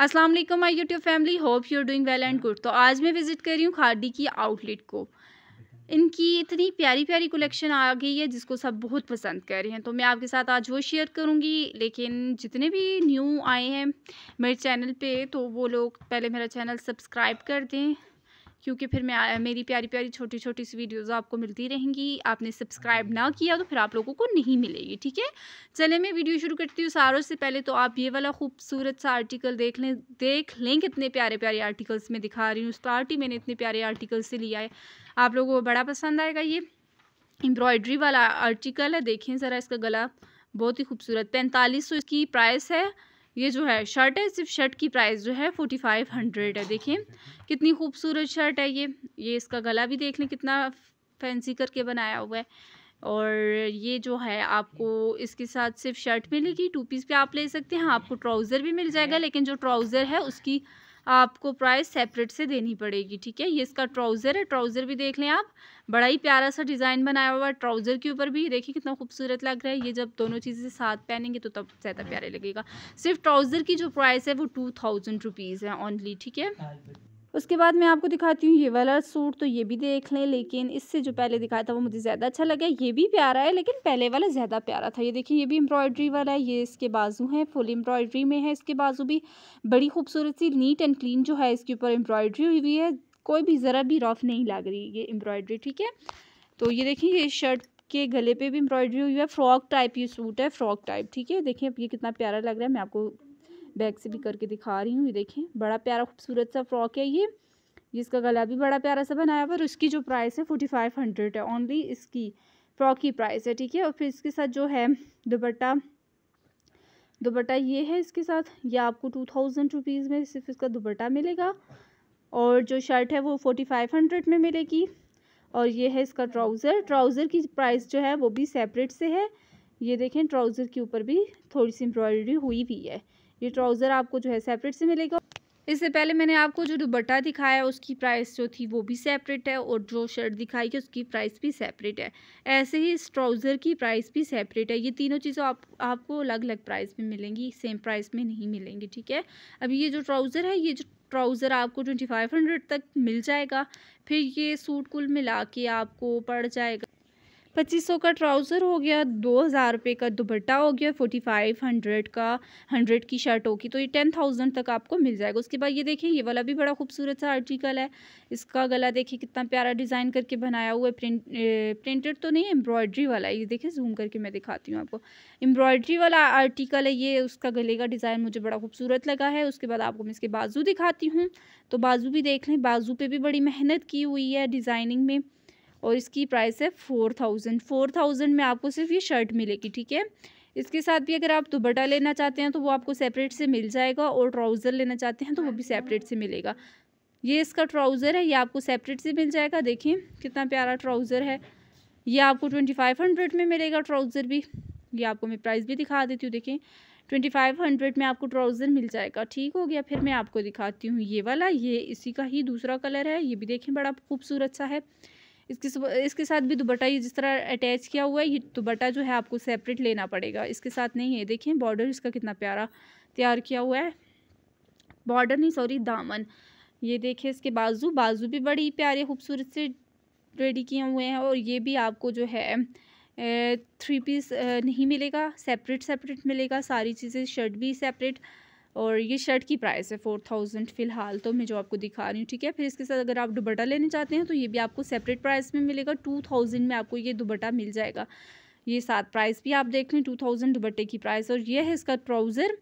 अस्सलाम वालेकुम my YouTube family hope you are doing well and good तो आज मैं विज़िट कर रही हूँ खादी की आउटलेट को इनकी इतनी प्यारी प्यारी कलेक्शन आ गई है जिसको सब बहुत पसंद कर रहे हैं तो मैं आपके साथ आज वो शेयर करूँगी लेकिन जितने भी न्यू आए हैं मेरे चैनल पे तो वो लोग पहले मेरा चैनल सब्सक्राइब कर दें क्योंकि फिर मैं मेरी प्यारी प्यारी छोटी छोटी सी वीडियोज़ आपको मिलती रहेंगी आपने सब्सक्राइब हम्म। ना किया तो फिर आप लोगों को नहीं मिलेगी ठीक है चले मैं वीडियो शुरू करती हूँ सारों से पहले तो आप ये वाला खूबसूरत सा आर्टिकल देख लें देख लें कितने प्यारे प्यारे आर्टिकल्स में दिखा रही हूँ स्टार्ट ही मैंने इतने प्यारे आर्टिकल से लिया है आप लोगों को बड़ा पसंद आएगा ये एम्ब्रॉयडरी वाला आर्टिकल है देखें ज़रा इसका गला बहुत ही खूबसूरत पैंतालीस सौ इसकी प्राइस है ये जो है शर्ट है सिर्फ शर्ट की प्राइस जो है फोर्टी फाइव हंड्रेड है देखिए कितनी खूबसूरत शर्ट है ये ये इसका गला भी देख लें कितना फैंसी करके बनाया हुआ है और ये जो है आपको इसके साथ सिर्फ शर्ट मिलेगी टू पीस पे आप ले सकते हैं आपको ट्राउज़र भी मिल जाएगा लेकिन जो ट्राउज़र है उसकी आपको प्राइस सेपरेट से देनी पड़ेगी ठीक है ये इसका ट्राउज़र है ट्राउज़र भी देख लें आप बड़ा ही प्यारा सा डिज़ाइन बनाया हुआ है ट्राउज़र के ऊपर भी देखिए कितना खूबसूरत लग रहा है ये जब दोनों चीज़ें साथ पहनेंगे तो तब ज़्यादा प्यारे लगेगा सिर्फ ट्राउज़र की जो प्राइस है वो टू थाउजेंड रुपीज़ है ऑनली ठीक है हाँ, उसके बाद मैं आपको दिखाती हूँ ये वाला सूट तो ये भी देख लें लेकिन इससे जो पहले दिखाया था वो मुझे ज़्यादा अच्छा लगा ये भी प्यारा है लेकिन पहले वाला ज़्यादा प्यारा था ये देखिए ये भी एम्ब्रॉयडरी वाला है ये इसके बाजू हैं फुल एम्ब्रॉयड्री में है इसके बाजू भी बड़ी खूबसूरत सी नीट एंड क्लीन जो है इसके ऊपर एम्ब्रॉयड्री हुई हुई है कोई भी ज़रा भी रफ नहीं लग रही ये एम्ब्रॉयडरी ठीक है तो ये देखिए ये शर्ट के गले पे भी एम्ब्रॉयडरी हुई है फ्रॉक टाइप ये सूट है फ्रॉक टाइप ठीक है देखिए अब ये कितना प्यारा लग रहा है मैं आपको बैक से भी करके दिखा रही हूँ ये देखें बड़ा प्यारा खूबसूरत सा फ्रॉक है ये जिसका गला भी बड़ा प्यारा सा बनाया हुआ और उसकी जो प्राइस है फोर्टी फाइव हंड्रेड है ओनली इसकी फ्रॉक की प्राइस है ठीक है और फिर इसके साथ जो है दुपट्टा दुपट्टा ये है इसके साथ ये आपको टू थाउजेंड रुपीज़ में सिर्फ इसका दुपट्टा मिलेगा और जो शर्ट है वो फोर्टी फाइव हंड्रेड में मिलेगी और ये है इसका ट्राउज़र ट्राउज़र की प्राइस जो है वो भी सेपरेट से है ये देखें ट्राउज़र के ऊपर भी थोड़ी सी एम्ब्रॉयडरी हुई भी है ये ट्राउज़र आपको जो है सेपरेट से मिलेगा इससे पहले मैंने आपको जो दुबट्टा दिखाया उसकी प्राइस जो थी वो भी सेपरेट है और जो शर्ट दिखाई है उसकी प्राइस भी सेपरेट है ऐसे ही इस ट्राउज़र की प्राइस भी सेपरेट है ये तीनों चीज़ें आप आपको अलग अलग प्राइस में मिलेंगी सेम प्राइस में नहीं मिलेंगी ठीक है अब ये जो ट्राउज़र है ये जो ट्राउज़र आपको ट्वेंटी फाइव हंड्रेड तक मिल जाएगा फिर ये सूट कुल मिला के आपको पड़ जाएगा पच्चीस सौ का ट्राउज़र हो गया दो हज़ार रुपये का दुपट्टा हो गया फोर्टी फाइव हंड्रेड का हंड्रेड की शर्ट होगी तो ये टेन थाउजेंड तक आपको मिल जाएगा उसके बाद ये देखिए ये वाला भी बड़ा खूबसूरत सा आर्टिकल है इसका गला देखिए कितना प्यारा डिज़ाइन करके बनाया हुआ है प्रिंट प्रिंटेड तो नहीं एम्ब्रॉयड्री वाला ये देखिए जूम करके मैं दिखाती हूँ आपको एम्ब्रॉयड्री वाला आर्टिकल है ये उसका गले का डिज़ाइन मुझे बड़ा खूबसूरत लगा है उसके बाद आपको मैं इसके बाजू दिखाती हूँ तो बाजू भी देख लें बाजू पर भी बड़ी मेहनत की हुई है डिज़ाइनिंग में और इसकी प्राइस है फोर थाउजेंड फोर थाउजेंड में आपको सिर्फ ये शर्ट मिलेगी ठीक है इसके साथ भी अगर आप दुपट्टा लेना चाहते हैं तो वो आपको सेपरेट से मिल जाएगा और ट्राउज़र लेना चाहते हैं तो वो भी सेपरेट हाँ। से मिलेगा ये इसका ट्राउज़र है ये आपको सेपरेट से मिल जाएगा देखिए कितना प्यारा ट्राउज़र है ये आपको ट्वेंटी फाइव हंड्रेड में मिलेगा ट्राउज़र भी ये आपको मैं प्राइस भी दिखा देती हूँ देखें ट्वेंटी फाइव हंड्रेड में आपको ट्राउज़र मिल जाएगा ठीक हो गया फिर मैं आपको दिखाती हूँ ये वाला ये इसी का ही दूसरा कलर है ये भी देखें बड़ा खूबसूरत सा है इसके इसके साथ भी दुपट्टा ये जिस तरह अटैच किया हुआ है ये दुपट्टा जो है आपको सेपरेट लेना पड़ेगा इसके साथ नहीं है देखें बॉर्डर इसका कितना प्यारा तैयार किया हुआ है बॉर्डर नहीं सॉरी दामन ये देखिए इसके बाजू बाजू भी बड़ी प्यारे खूबसूरत से रेडी किए हुए हैं और ये भी आपको जो है थ्री पीस नहीं मिलेगा सेपरेट सेपरेट मिलेगा सारी चीज़ें शर्ट भी सेपरेट और ये शर्ट की प्राइस है फोर थाउजेंड फ़िलहाल तो मैं जो आपको दिखा रही हूँ ठीक है फिर इसके साथ अगर आप दुबट्टा लेने चाहते हैं तो ये भी आपको सेपरेट प्राइस में मिलेगा टू थाउजेंड में आपको ये दुबट्टा मिल जाएगा ये सात प्राइस भी आप देख लें टू थाउजेंड दुबट्टे की प्राइस और ये है इसका ट्राउज़र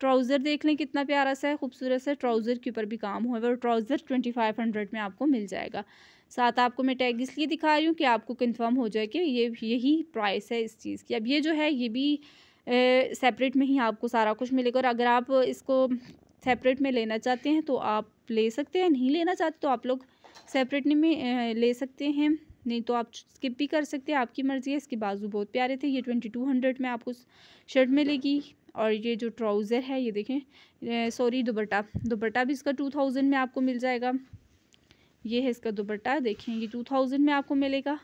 ट्राउज़र देख लें कितना प्यारा सा है खूबसूरत सा ट्राउज़र के ऊपर भी काम हुआ है और ट्राउज़र ट्वेंटी फाइव हंड्रेड में आपको मिल जाएगा साथ आपको मैं टैग इसलिए दिखा रही हूँ कि आपको कन्फर्म हो जाए कि ये यही प्राइस है इस चीज़ की अब ये जो है ये भी सेपरेट में ही आपको सारा कुछ मिलेगा और अगर आप इसको सेपरेट में लेना चाहते हैं तो आप ले सकते हैं नहीं लेना चाहते तो आप लोग सेपरेट में ले सकते हैं नहीं तो आप स्किप भी कर सकते हैं आपकी मर्ज़ी है इसके बाजू बहुत प्यारे थे ये ट्वेंटी टू हंड्रेड में आपको शर्ट मिलेगी और ये जो ट्राउज़र है ये देखें सॉरी दुपट्टा दुपट्टा भी इसका टू थाउजेंड में आपको मिल जाएगा ये है इसका दुपट्टा देखें ये टू थाउजेंड में आपको मिलेगा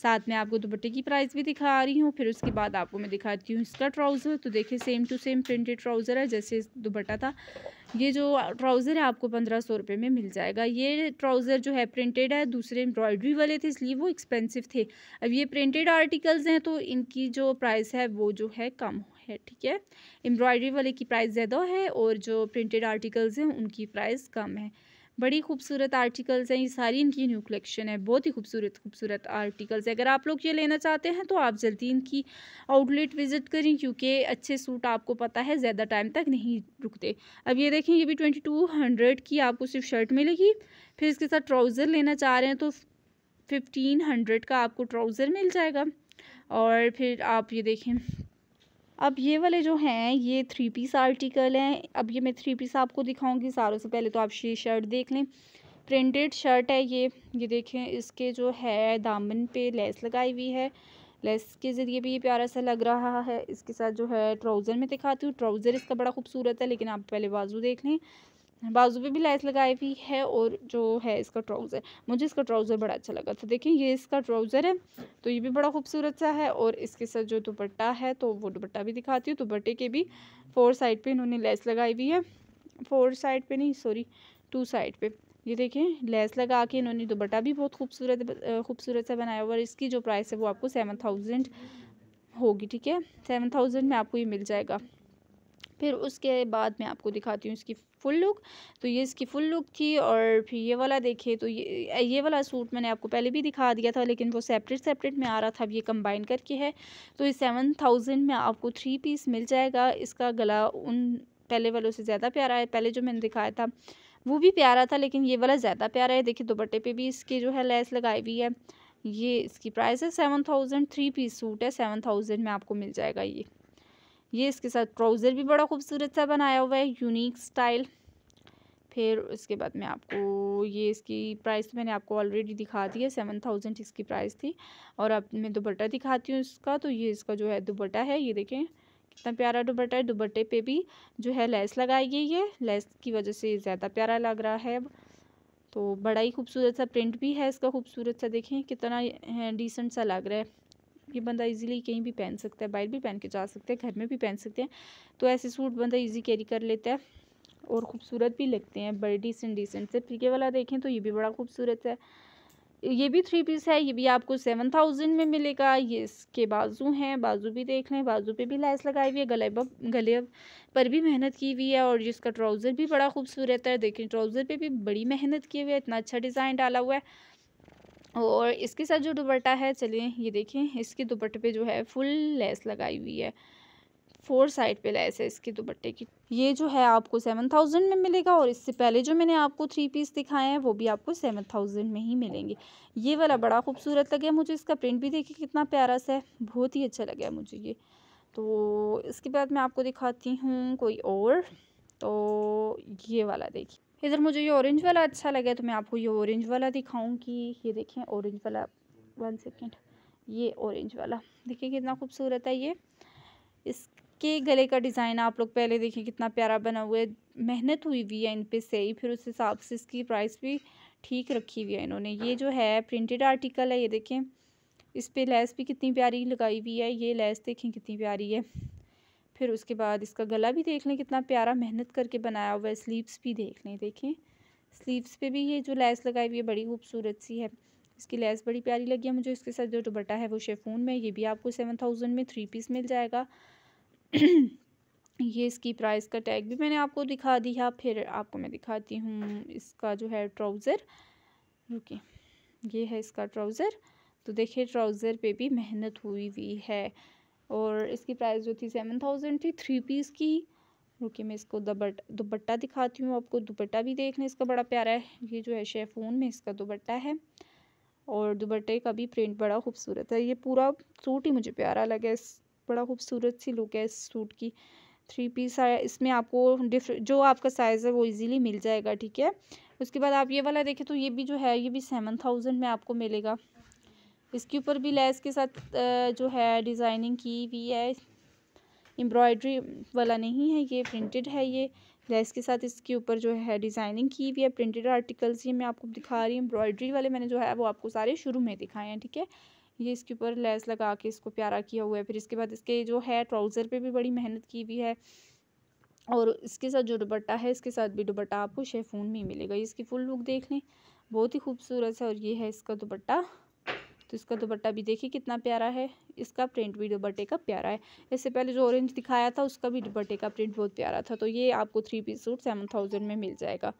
साथ में आपको दुपट्टे की प्राइस भी दिखा रही हूँ फिर उसके बाद आपको मैं दिखाती हूँ इसका ट्राउज़र तो देखिए same to same printed trouser है जैसे दुपट्टा था ये जो ट्राउज़र है आपको पंद्रह सौ रुपये में मिल जाएगा ये ट्राउज़र जो है प्रिंटेड है दूसरे एम्ब्रॉयडरी वाले थे इसलिए वो एक्सपेंसिव थे अब ये प्रिंटेड आर्टिकल्स हैं तो इनकी जो प्राइस है वो जो है कम है ठीक है एम्ब्रॉयडरी वाले की प्राइस ज़्यादा है और जो प्रिंटेड आर्टिकल्स हैं उनकी प्राइस कम है बड़ी खूबसूरत आर्टिकल्स हैं ये सारी इनकी न्यू कलेक्शन है बहुत ही खूबसूरत खूबसूरत आर्टिकल्स है अगर आप लोग ये लेना चाहते हैं तो आप जल्दी इनकी आउटलेट विज़िट करें क्योंकि अच्छे सूट आपको पता है ज़्यादा टाइम तक नहीं रुकते अब ये देखें ये भी ट्वेंटी टू हंड्रेड की आपको सिर्फ शर्ट मिलेगी फिर इसके साथ ट्राउज़र लेना चाह रहे हैं तो फिफ्टीन हंड्रेड का आपको ट्राउज़र मिल जाएगा और फिर आप ये देखें अब ये वाले जो हैं ये थ्री पीस आर्टिकल हैं अब ये मैं थ्री पीस आपको दिखाऊंगी सारों से पहले तो आप ये शर्ट देख लें प्रिंटेड शर्ट है ये ये देखें इसके जो है दामन पे लेस लगाई हुई है लेस के ज़रिए भी ये प्यारा सा लग रहा है इसके साथ जो है ट्राउज़र में दिखाती हूँ ट्राउज़र इसका बड़ा खूबसूरत है लेकिन आप पहले बाजू देख लें बाजू पे भी लाइस लगाई हुई है और जो है इसका ट्राउज़र मुझे इसका ट्राउज़र बड़ा अच्छा लगा था देखिए ये इसका ट्राउज़र है तो ये भी बड़ा खूबसूरत सा है और इसके साथ जो दुपट्टा है तो वो दुपट्टा भी दिखाती हूँ दुपट्टे के भी फोर साइड पे इन्होंने लेस लगाई हुई है फोर साइड पे नहीं सॉरी टू साइड पर ये देखें लेस लगा के इन्होंने दुपट्टा भी बहुत खूबसूरत खूबसूरत सा बनाया हुआ और इसकी जो प्राइस है वो आपको सेवन थाउजेंड होगी ठीक है सेवन थाउजेंड में आपको ये मिल जाएगा फिर उसके बाद मैं आपको दिखाती हूँ इसकी फुल लुक तो ये इसकी फुल लुक थी और फिर ये वाला देखिए तो ये ये वाला सूट मैंने आपको पहले भी दिखा दिया था लेकिन वो सेपरेट सेपरेट में आ रहा था अब ये कंबाइन करके है तो ये सेवन थाउजेंड में आपको थ्री पीस मिल जाएगा इसका गला उन पहले वालों से ज़्यादा प्यारा है पहले जो मैंने दिखाया था वो भी प्यारा था लेकिन ये वाला ज़्यादा प्यारा है देखिए दुपट्टे पर भी इसकी जो है लेस लगाई हुई है ये इसकी प्राइस है seven thousand three piece suit है सेवन थाउजेंड में आपको मिल जाएगा ये ये इसके साथ ट्राउज़र भी बड़ा खूबसूरत सा बनाया हुआ है यूनिक स्टाइल फिर उसके बाद मैं आपको ये इसकी प्राइस मैंने आपको ऑलरेडी दिखा दी है सेवन थाउजेंड इसकी प्राइस थी और अब मैं दुपट्टा दिखाती हूँ इसका तो ये इसका जो है दुपट्टा है ये देखें कितना प्यारा दुपट्टा है दुपट्टे पे भी जो है लेस लगाई गई है लेस की वजह से ज़्यादा प्यारा लग रहा है तो बड़ा ही खूबसूरत सा प्रिंट भी है इसका खूबसूरत सा देखें कितना डिसेंट सा लग रहा है ये बंदा इजीली कहीं भी पहन सकता है बाहर भी पहन के जा सकते हैं घर में भी पहन सकते हैं तो ऐसे सूट बंदा इजी कैरी कर लेता है और ख़ूबसूरत भी लगते हैं बड़े डिसेंट डिसेंट से फिर वाला देखें तो ये भी बड़ा खूबसूरत है ये भी थ्री पीस है ये भी आपको सेवन थाउजेंड में मिलेगा ये इसके बाजू हैं बाजू भी देख लें बाजू पे भी लैस लगाई हुई है गले गले पर भी मेहनत की हुई है और जिसका ट्राउज़र भी बड़ा खूबसूरत है देखें ट्राउज़र पे भी बड़ी मेहनत की हुई है इतना अच्छा डिज़ाइन डाला हुआ है और इसके साथ जो दुपट्टा है चलिए ये देखें इसके दुपट्टे पे जो है फुल लेस लगाई हुई है फोर साइड पे लेस है इसके दुपट्टे की ये जो है आपको सेवन थाउजेंड में मिलेगा और इससे पहले जो मैंने आपको थ्री पीस दिखाए हैं वो भी आपको सेवन थाउजेंड में ही मिलेंगे ये वाला बड़ा खूबसूरत लगे मुझे इसका प्रिंट भी देखिए कितना प्यारा सा है बहुत ही अच्छा लगा मुझे ये तो इसके बाद मैं आपको दिखाती हूँ कोई और तो ये वाला देखिए इधर मुझे ये ऑरेंज वाला अच्छा लगा तो मैं आपको ये ऑरेंज वाला दिखाऊंगी ये देखें ऑरेंज वाला वन सेकेंड ये ऑरेंज वाला देखिए कितना खूबसूरत है ये इसके गले का डिज़ाइन आप लोग पहले देखें कितना प्यारा बना हुआ है मेहनत हुई हुई है इन पर सही फिर उस हिसाब से इसकी प्राइस भी ठीक रखी हुई है इन्होंने ये जो है प्रिंटेड आर्टिकल है ये देखें इस पर लैस भी कितनी प्यारी लगाई हुई है ये लैस देखें कितनी प्यारी है फिर उसके बाद इसका गला भी देख लें कितना प्यारा मेहनत करके बनाया हुआ है स्लीव्स भी देख लें देखें स्लीव्स पे भी ये जो लैस लगाई हुई है बड़ी खूबसूरत सी है इसकी लैस बड़ी प्यारी लगी है मुझे इसके साथ जो दुपट्टा है वो शेफून में ये भी आपको सेवन थाउजेंड में थ्री पीस मिल जाएगा ये इसकी प्राइस का टैग भी मैंने आपको दिखा दिया फिर आपको मैं दिखाती हूँ इसका जो है ट्राउज़र रुके ये है इसका ट्राउज़र तो देखिए ट्राउज़र पे भी मेहनत हुई हुई है और इसकी प्राइस जो थी सेवन थाउजेंड थी थ्री पीस की रुकिए मैं इसको दबट दुपट्टा दिखाती हूँ आपको दुपट्टा भी लें इसका बड़ा प्यारा है ये जो है शेफोन में इसका दुपट्टा है और दुपट्टे का भी प्रिंट बड़ा खूबसूरत है ये पूरा सूट ही मुझे प्यारा लगा इस बड़ा खूबसूरत सी लुक है इस सूट की थ्री पीस आया इसमें आपको डिफ जो आपका साइज़ है वो इजीली मिल जाएगा ठीक है उसके बाद आप ये वाला देखें तो ये भी जो है ये भी सेवन थाउजेंड में आपको मिलेगा इसके ऊपर भी लेस के साथ जो है डिज़ाइनिंग की हुई है एम्ब्रॉयडरी वाला नहीं है ये प्रिंटेड है ये लेस के साथ इसके ऊपर जो है डिज़ाइनिंग की हुई है प्रिंटेड आर्टिकल्स ये मैं आपको दिखा रही हूँ एम्ब्रॉयडरी वाले मैंने जो है वो आपको सारे शुरू में दिखाए हैं ठीक है ये इसके ऊपर लेस लगा के इसको प्यारा किया हुआ है फिर इसके बाद इसके जो है ट्राउज़र पर भी बड़ी मेहनत की हुई है और इसके साथ जो दुपट्टा है इसके साथ भी दुपट्टा आपको शेफून में मिलेगा इसकी फुल लुक देख लें बहुत ही खूबसूरत है और ये है इसका दुपट्टा तो इसका दुपट्टा भी देखिए कितना प्यारा है इसका प्रिंट भी दुपट्टे का प्यारा है इससे पहले जो ऑरेंज दिखाया था उसका भी दुपट्टे का प्रिंट बहुत प्यारा था तो ये आपको three piece suit seven thousand में मिल जाएगा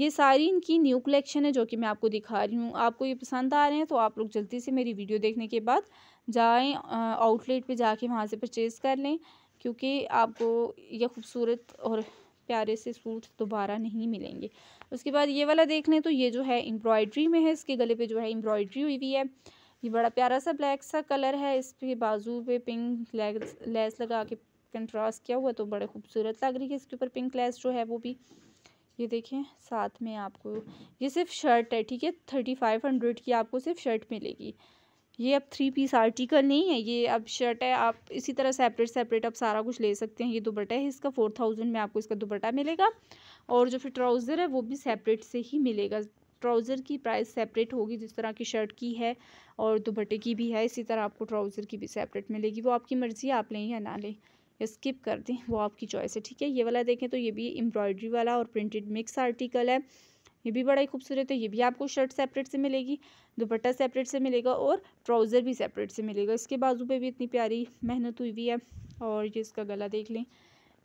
ये सारी इनकी न्यू कलेक्शन है जो कि मैं आपको दिखा रही हूँ आपको ये पसंद आ रहे हैं तो आप लोग जल्दी से मेरी वीडियो देखने के बाद जाएँ आउटलेट पर जाके वहाँ से परचेज़ कर लें क्योंकि आपको यह खूबसूरत और प्यारे से सूट दोबारा नहीं मिलेंगे उसके बाद ये वाला देख लें तो ये जो है एम्ब्रॉयड्री में है इसके गले पे जो है एम्ब्रॉयड्री हुई हुई है ये बड़ा प्यारा सा ब्लैक सा कलर है इस पर बाजू पे पिंक लेस लेस लगा के कंट्रास्ट किया हुआ तो बड़े खूबसूरत लग रही है इसके ऊपर पिंक लेस जो है वो भी ये देखें साथ में आपको ये सिर्फ शर्ट है ठीक है थर्टी फाइव हंड्रेड की आपको सिर्फ शर्ट मिलेगी ये अब थ्री पीस आर्टिकल नहीं है ये अब शर्ट है आप इसी तरह सेपरेट सेपरेट आप सारा कुछ ले सकते हैं ये दुपट्टा है इसका फोर थाउजेंड में आपको इसका दुपट्टा मिलेगा और जो फिर ट्राउज़र है वो भी सेपरेट से ही मिलेगा ट्राउज़र की प्राइस सेपरेट होगी जिस तरह की शर्ट की है और दुपट्टे की भी है इसी तरह आपको ट्राउज़र की भी सेपरेट मिलेगी वो आपकी मर्ज़ी है आप लें या ना लें या स्किप कर दें वो आपकी चॉइस है ठीक है ये वाला देखें तो ये भी एम्ब्रॉयडरी वाला और प्रिंटेड मिक्स आर्टिकल है ये भी बड़ा ही खूबसूरत है ये भी आपको शर्ट सेपरेट से मिलेगी दुपट्टा सेपरेट से मिलेगा और ट्राउज़र भी सेपरेट से मिलेगा इसके बाजू पे भी इतनी प्यारी मेहनत हुई हुई है और ये इसका गला देख लें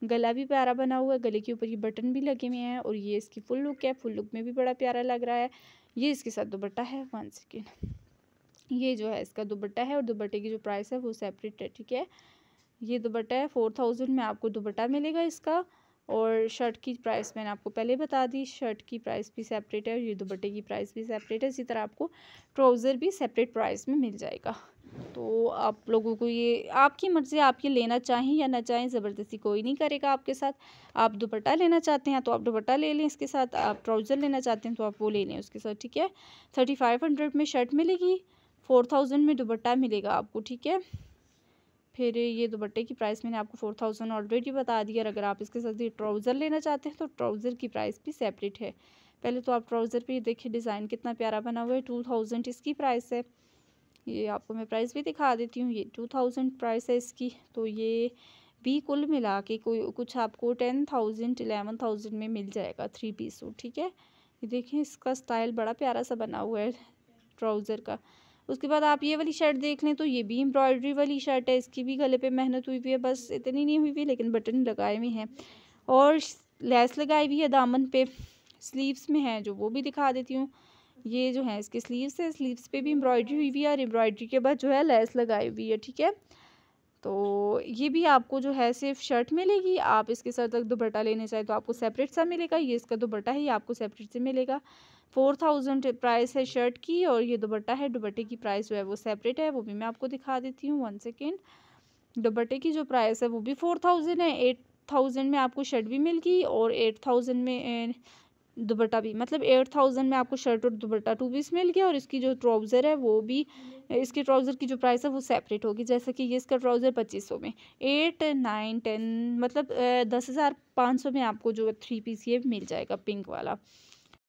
गला भी प्यारा बना हुआ है गले के ऊपर ये बटन भी लगे हुए हैं और ये इसकी फुल लुक है फुल लुक में भी बड़ा प्यारा लग रहा है ये इसके साथ दुपट्टा है वन सेकेंड ये जो है इसका दुपट्टा है और दुपट्टे की जो प्राइस है वो सेपरेट है ठीक है ये दुपट्टा है फोर थाउजेंड में आपको दुपट्टा मिलेगा इसका और शर्ट की प्राइस मैंने आपको पहले बता दी शर्ट की प्राइस भी सेपरेट है और ये दुपट्टे की प्राइस भी सेपरेट है इसी तरह आपको ट्राउज़र भी सेपरेट प्राइस में मिल जाएगा तो आप लोगों को ये आपकी मर्ज़ी आप ये लेना चाहें या ना चाहें ज़बरदस्ती कोई नहीं करेगा आपके साथ आप दुपट्टा लेना चाहते हैं तो आप दुपट्टा ले लें इसके साथ आप ट्राउज़र लेना चाहते हैं तो आप वो ले लें उसके साथ ठीक है थर्टी फाइव हंड्रेड में शर्ट मिलेगी फोर थाउजेंड में दुपट्टा मिलेगा आपको ठीक है फिर ये दुपट्टे की प्राइस मैंने आपको फोर थाउजेंड ऑलरेडी बता दिया अगर आप इसके साथ ये ट्राउज़र लेना चाहते हैं तो ट्राउज़र की प्राइस भी सेपरेट है पहले तो आप ट्राउज़र पे देखिए डिज़ाइन कितना प्यारा बना हुआ है टू थाउजेंड इसकी प्राइस है ये आपको मैं प्राइस भी दिखा देती हूँ ये टू थाउजेंड प्राइस है इसकी तो ये भी कुल मिला के कोई कुछ आपको टेन थाउजेंड एलेवन थाउजेंड में मिल जाएगा थ्री पीस सूट ठीक है ये देखें इसका स्टाइल बड़ा प्यारा सा बना हुआ है ट्राउज़र का उसके बाद आप ये वाली शर्ट देख लें तो ये भी एम्ब्रॉयडरी वाली शर्ट है इसकी भी गले पे मेहनत हुई हुई है बस इतनी नहीं हुई हुई लेकिन बटन लगाए हुए हैं और लेस लगाई हुई है दामन पे स्लीव्स में है जो वो भी दिखा देती हूँ ये जो है इसके स्लीव्स है स्लीव्स पे भी एम्ब्रॉयडरी हुई हुई है और एम्ब्रॉयडरी के बाद जो है लेस लगाई हुई है ठीक है तो ये भी आपको जो है सिर्फ शर्ट मिलेगी आप इसके साथ तक दुपट्टा लेने चाहे तो आपको सेपरेट सा मिलेगा ये इसका दुपट्टा ही आपको सेपरेट से मिलेगा फोर थाउजेंड प्राइस है शर्ट की और ये दुबट्टा है दुबट्टे की प्राइस जो है वो सेपरेट है वो भी मैं आपको दिखा देती हूँ वन सेकेंड दुबट्टे की जो प्राइस है वो भी फोर थाउजेंड है एट थाउजेंड में आपको शर्ट भी मिल गई और एट थाउजेंड में दुबट्टा भी मतलब एट थाउजेंड में आपको शर्ट और दुबट्टा टू पीस मिल गया और इसकी जो ट्राउज़र है वो भी इसके ट्राउज़र की जो प्राइस है वो सेपरेट होगी जैसे कि ये इसका ट्राउज़र पच्चीस सौ में एट नाइन टेन मतलब दस हज़ार पाँच सौ में आपको जो थ्री पीस ये मिल जाएगा पिंक वाला